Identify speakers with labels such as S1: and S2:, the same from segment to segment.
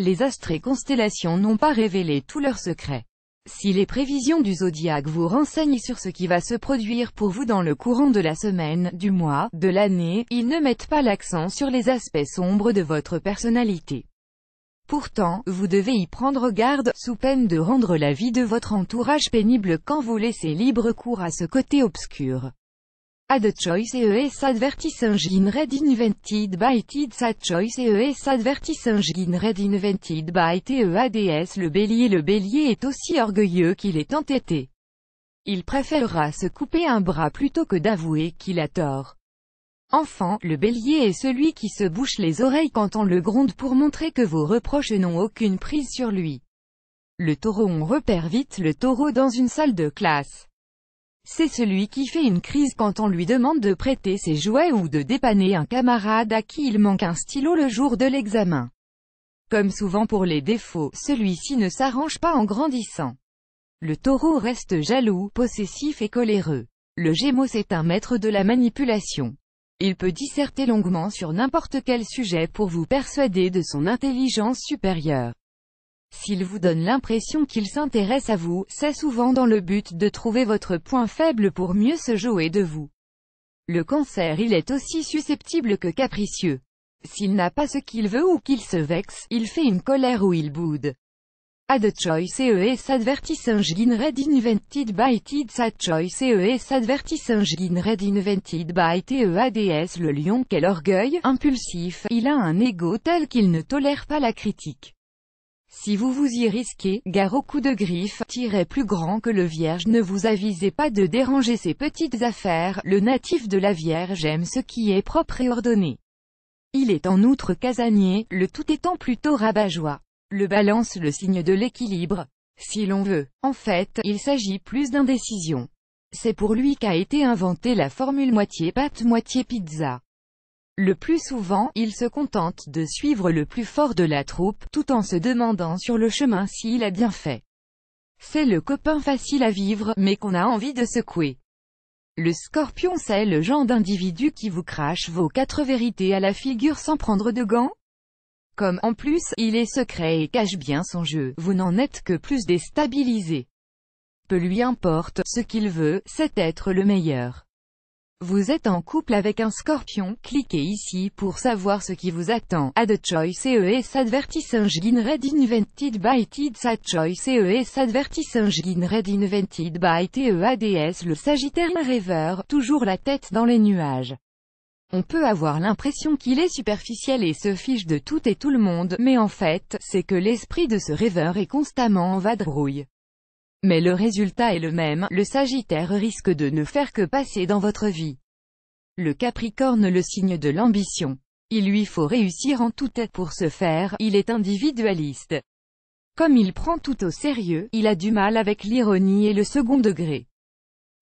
S1: les astres et constellations n'ont pas révélé tous leurs secrets. Si les prévisions du zodiaque vous renseignent sur ce qui va se produire pour vous dans le courant de la semaine, du mois, de l'année, ils ne mettent pas l'accent sur les aspects sombres de votre personnalité. Pourtant, vous devez y prendre garde, sous peine de rendre la vie de votre entourage pénible quand vous laissez libre cours à ce côté obscur. Ad choice ES e advertis red invented by Ad choice ES e red invented by TEADS Le bélier Le bélier est aussi orgueilleux qu'il est entêté. Il préférera se couper un bras plutôt que d'avouer qu'il a tort. Enfant, le bélier est celui qui se bouche les oreilles quand on le gronde pour montrer que vos reproches n'ont aucune prise sur lui. Le taureau On repère vite le taureau dans une salle de classe. C'est celui qui fait une crise quand on lui demande de prêter ses jouets ou de dépanner un camarade à qui il manque un stylo le jour de l'examen. Comme souvent pour les défauts, celui-ci ne s'arrange pas en grandissant. Le taureau reste jaloux, possessif et coléreux. Le gémeau c'est un maître de la manipulation. Il peut disserter longuement sur n'importe quel sujet pour vous persuader de son intelligence supérieure. S'il vous donne l'impression qu'il s'intéresse à vous, c'est souvent dans le but de trouver votre point faible pour mieux se jouer de vous. Le cancer il est aussi susceptible que capricieux. S'il n'a pas ce qu'il veut ou qu'il se vexe, il fait une colère ou il boude. de choice e red invented by TIDS a choice e red invented by TEADS Le lion quel orgueil, impulsif, il a un ego tel qu'il ne tolère pas la critique. Si vous vous y risquez, gare au coup de griffe, tirez plus grand que le vierge ne vous avisez pas de déranger ses petites affaires, le natif de la vierge aime ce qui est propre et ordonné. Il est en outre casanier, le tout étant plutôt rabat-joie. Le balance le signe de l'équilibre. Si l'on veut, en fait, il s'agit plus d'indécision. C'est pour lui qu'a été inventée la formule moitié pâte moitié pizza. Le plus souvent, il se contente de suivre le plus fort de la troupe, tout en se demandant sur le chemin s'il a bien fait. C'est le copain facile à vivre, mais qu'on a envie de secouer. Le scorpion c'est le genre d'individu qui vous crache vos quatre vérités à la figure sans prendre de gants. Comme en plus, il est secret et cache bien son jeu, vous n'en êtes que plus déstabilisé. Peu lui importe, ce qu'il veut, c'est être le meilleur. Vous êtes en couple avec un scorpion, cliquez ici pour savoir ce qui vous attend. Ad choice ees advertising red invented by TIDS Ad choice ees advertising red invented by TEADS Le Sagittaire rêveur, toujours la tête dans les nuages. On peut avoir l'impression qu'il est superficiel et se fiche de tout et tout le monde, mais en fait, c'est que l'esprit de ce rêveur est constamment en vadrouille. Mais le résultat est le même, le Sagittaire risque de ne faire que passer dans votre vie. Le Capricorne le signe de l'ambition. Il lui faut réussir en tout tête pour ce faire, il est individualiste. Comme il prend tout au sérieux, il a du mal avec l'ironie et le second degré.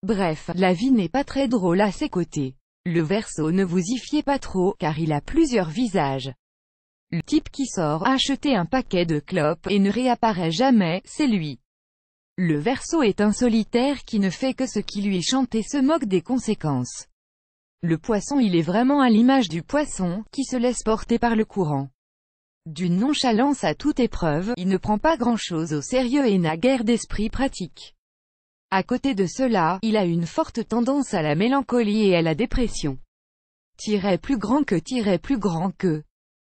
S1: Bref, la vie n'est pas très drôle à ses côtés. Le verso ne vous y fiez pas trop, car il a plusieurs visages. Le type qui sort acheter un paquet de clopes et ne réapparaît jamais, c'est lui. Le verso est un solitaire qui ne fait que ce qui lui est chanté se moque des conséquences. Le poisson il est vraiment à l'image du poisson, qui se laisse porter par le courant. D'une nonchalance à toute épreuve, il ne prend pas grand-chose au sérieux et n'a guère d'esprit pratique. À côté de cela, il a une forte tendance à la mélancolie et à la dépression. Tiret plus grand que tiret plus grand que.